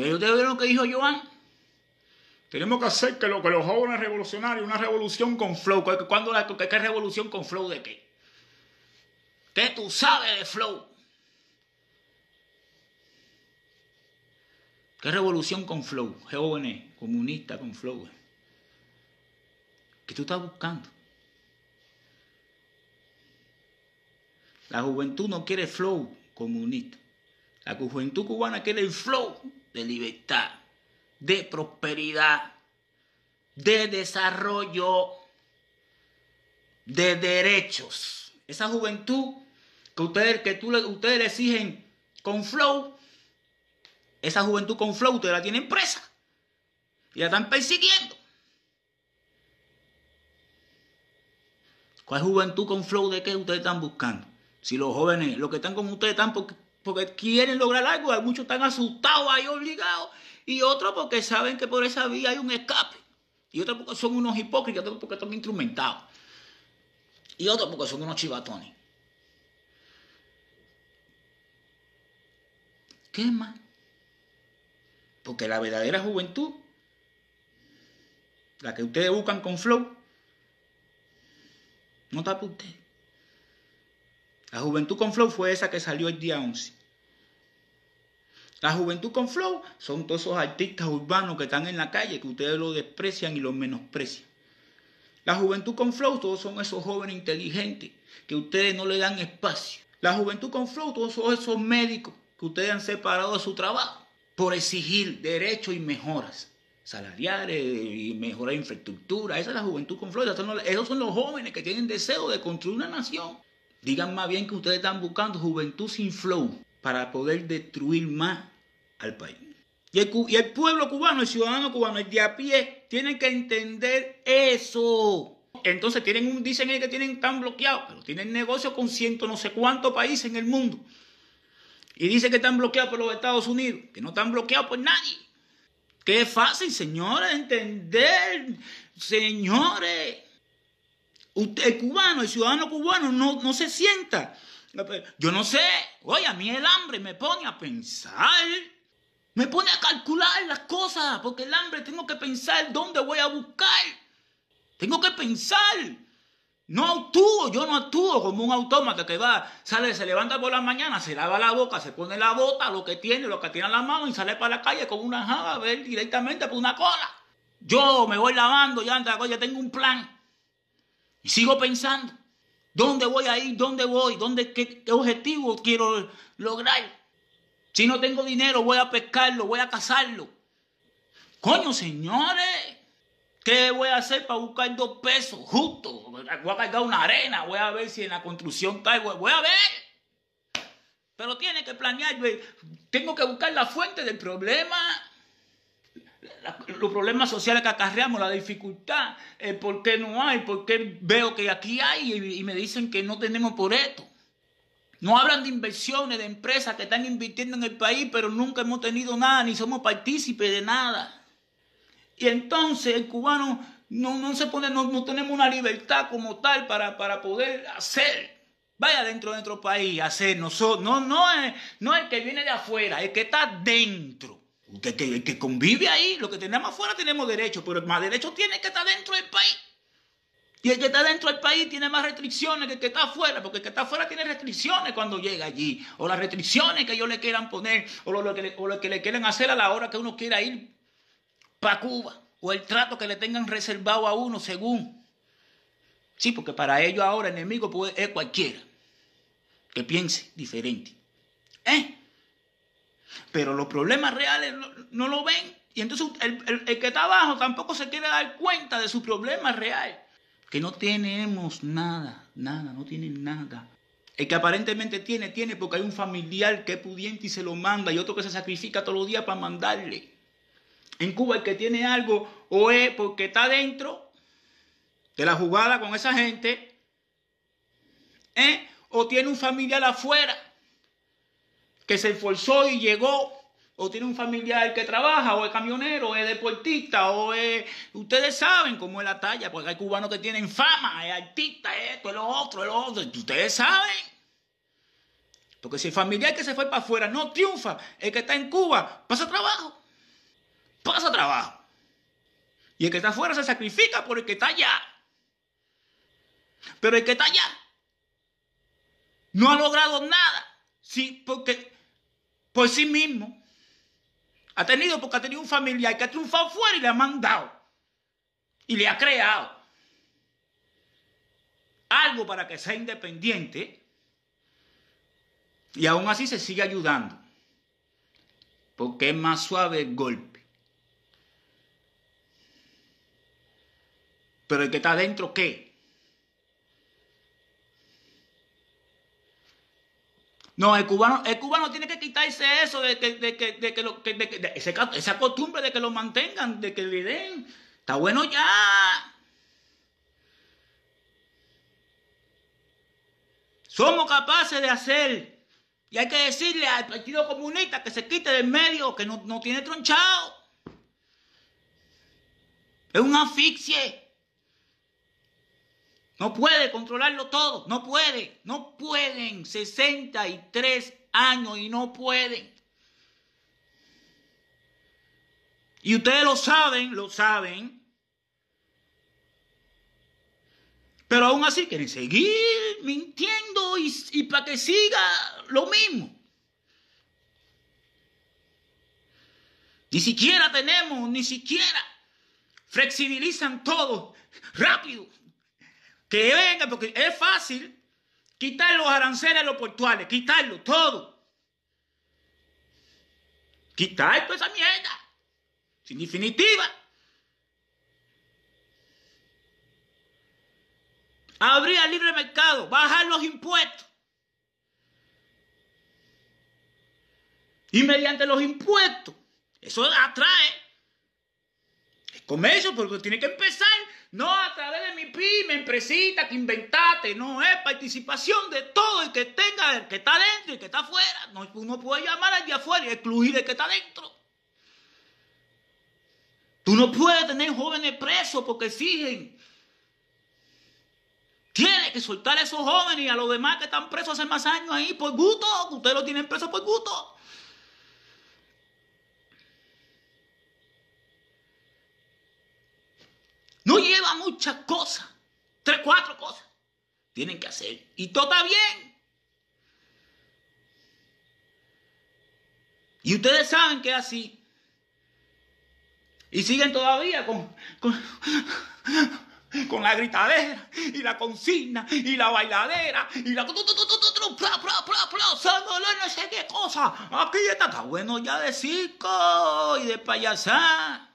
ustedes vieron lo que dijo Joan. Tenemos que hacer que, lo, que los jóvenes revolucionarios, una revolución con flow. ¿Cuándo la, qué, ¿Qué revolución con flow de qué? ¿Qué tú sabes de flow? ¿Qué revolución con flow? Jóvenes, comunistas con flow. ¿Qué tú estás buscando? La juventud no quiere flow comunista. La juventud cubana quiere el flow de libertad, de prosperidad, de desarrollo, de derechos. Esa juventud que ustedes, que tú, ustedes exigen con flow, esa juventud con flow ustedes la tienen presa y la están persiguiendo. ¿Cuál juventud con flow de qué ustedes están buscando? Si los jóvenes, los que están con ustedes están porque porque quieren lograr algo, hay muchos están asustados ahí obligados, y otros porque saben que por esa vía hay un escape, y otros porque son unos hipócritas, otros porque están instrumentados, y otros porque son unos chivatones. ¿Qué más? Porque la verdadera juventud, la que ustedes buscan con flow, no está por ustedes. La Juventud con Flow fue esa que salió el día 11. La Juventud con Flow son todos esos artistas urbanos que están en la calle, que ustedes lo desprecian y los menosprecian. La Juventud con Flow todos son esos jóvenes inteligentes que ustedes no le dan espacio. La Juventud con Flow todos son esos médicos que ustedes han separado de su trabajo por exigir derechos y mejoras salariales y de infraestructura. Esa es la juventud con flow. Esos son los jóvenes que tienen deseo de construir una nación. Digan más bien que ustedes están buscando juventud sin flow para poder destruir más al país. Y el, pueblo cubano, el ciudadano cubano, el de a pie, tienen que entender eso. Entonces tienen dicen que tienen tan bloqueado, pero tienen negocios con ciento no sé cuántos países en el mundo. Y dicen que están bloqueados por los Estados Unidos, que no están bloqueados por nadie. Qué fácil, señores, entender, señores el cubano, el ciudadano cubano no, no se sienta. Yo no sé, oye, a mí el hambre me pone a pensar. Me pone a calcular las cosas, porque el hambre tengo que pensar dónde voy a buscar. Tengo que pensar. No actúo, yo no actúo como un autómata que va, sale, se levanta por la mañana, se lava la boca, se pone la bota, lo que tiene, lo que tiene en la mano y sale para la calle con una java a ver directamente por una cola. Yo me voy lavando, ya, ya tengo un plan. Y sigo pensando, ¿dónde voy a ir? ¿Dónde voy? ¿Dónde, qué, objetivo quiero lograr? Si no tengo dinero, voy a pescarlo, voy a cazarlo. Coño, señores, ¿qué voy a hacer para buscar dos pesos? Justo, voy a cargar una arena, voy a ver si en la construcción caigo, voy a ver. Pero tiene que planear, eh, tengo que buscar la fuente del problema los problemas sociales que acarreamos, la dificultad, el por qué no hay, por qué veo que aquí hay y, me dicen que no tenemos por esto. No hablan de inversiones, de empresas que están invirtiendo en el país, pero nunca hemos tenido nada, ni somos partícipes de nada. Y entonces el cubano no, no se pone, no, no, tenemos una libertad como tal para, para poder hacer. Vaya dentro de nuestro país, hacer nosotros. No, no es, no el que viene de afuera, el que está dentro que, que, convive ahí. Lo que tenemos afuera tenemos derecho, pero más derecho tiene que estar dentro del país. Y el que está dentro del país tiene más restricciones que el que está afuera, porque el que está afuera tiene restricciones cuando llega allí, o las restricciones que ellos le quieran poner, o lo, que, le, o hacer a la hora que uno quiera ir para Cuba, o el trato que le tengan reservado a uno según. Sí, porque para ellos ahora enemigo puede, es cualquiera que piense diferente. ¿Eh? Pero los problemas reales no, lo ven. Y entonces el, que está abajo tampoco se quiere dar cuenta de su problema real. Que no tenemos nada, nada, no tienen nada. El que aparentemente tiene, tiene porque hay un familiar que es pudiente y se lo manda y otro que se sacrifica todos los días para mandarle. En Cuba el que tiene algo o es porque está dentro de la jugada con esa gente ¿eh? o tiene un familiar afuera que se esforzó y llegó, o tiene un familiar que trabaja, o es camionero, o es deportista, o es... Ustedes saben cómo es la talla, porque hay cubanos que tienen fama, es artista, esto, es lo otro, es lo otro. Ustedes saben. Porque si el familiar que se fue para afuera no triunfa, el que está en Cuba pasa trabajo. Pasa trabajo. Y el que está afuera se sacrifica por el que está allá. Pero el que está allá no ha logrado nada. Sí, porque por sí mismo. Ha tenido porque ha tenido un familiar que ha triunfado fuera y le ha mandado. Y le ha creado algo para que sea independiente. Y aún así se sigue ayudando. Porque es más suave el golpe. Pero el que está adentro, ¿qué? No, el cubano, el cubano tiene que quitarse eso de que, lo, esa, costumbre de que lo mantengan, de que le den. Está bueno ya. Somos capaces de hacer. Y hay que decirle al Partido Comunista que se quite del medio, que no, no tiene tronchado. Es un asfixie. No puede controlarlo todo, no puede, no pueden, 63 años y no pueden. Y ustedes lo saben, lo saben. Pero aún así quieren seguir mintiendo y, y para que siga lo mismo. Ni siquiera tenemos, ni siquiera flexibilizan todo rápido. Que venga, porque es fácil quitar los aranceles a los portuales, quitarlo todo. Quitar toda esa mierda. Sin definitiva. Abrir al libre mercado, bajar los impuestos. Y mediante los impuestos, eso atrae el comercio, porque tiene que empezar no a través de mi pyme, empresita que inventaste. No es participación de todo el que tenga, el que está dentro y el que está afuera. No, uno puede llamar al de afuera y excluir el que está dentro. Tú no puedes tener jóvenes presos porque exigen. Tiene que soltar a esos jóvenes y a los demás que están presos hace más años ahí por gusto. Ustedes lo tienen preso por gusto. lleva muchas cosas, tres, cuatro cosas. Tienen que hacer. Y todo está bien. Y ustedes saben que es así. Y siguen todavía con, con, la gritadera y la consigna y la bailadera y la... Pla, pla, pla, no sé qué cosa. Aquí está, está bueno ya de circo y de payasá.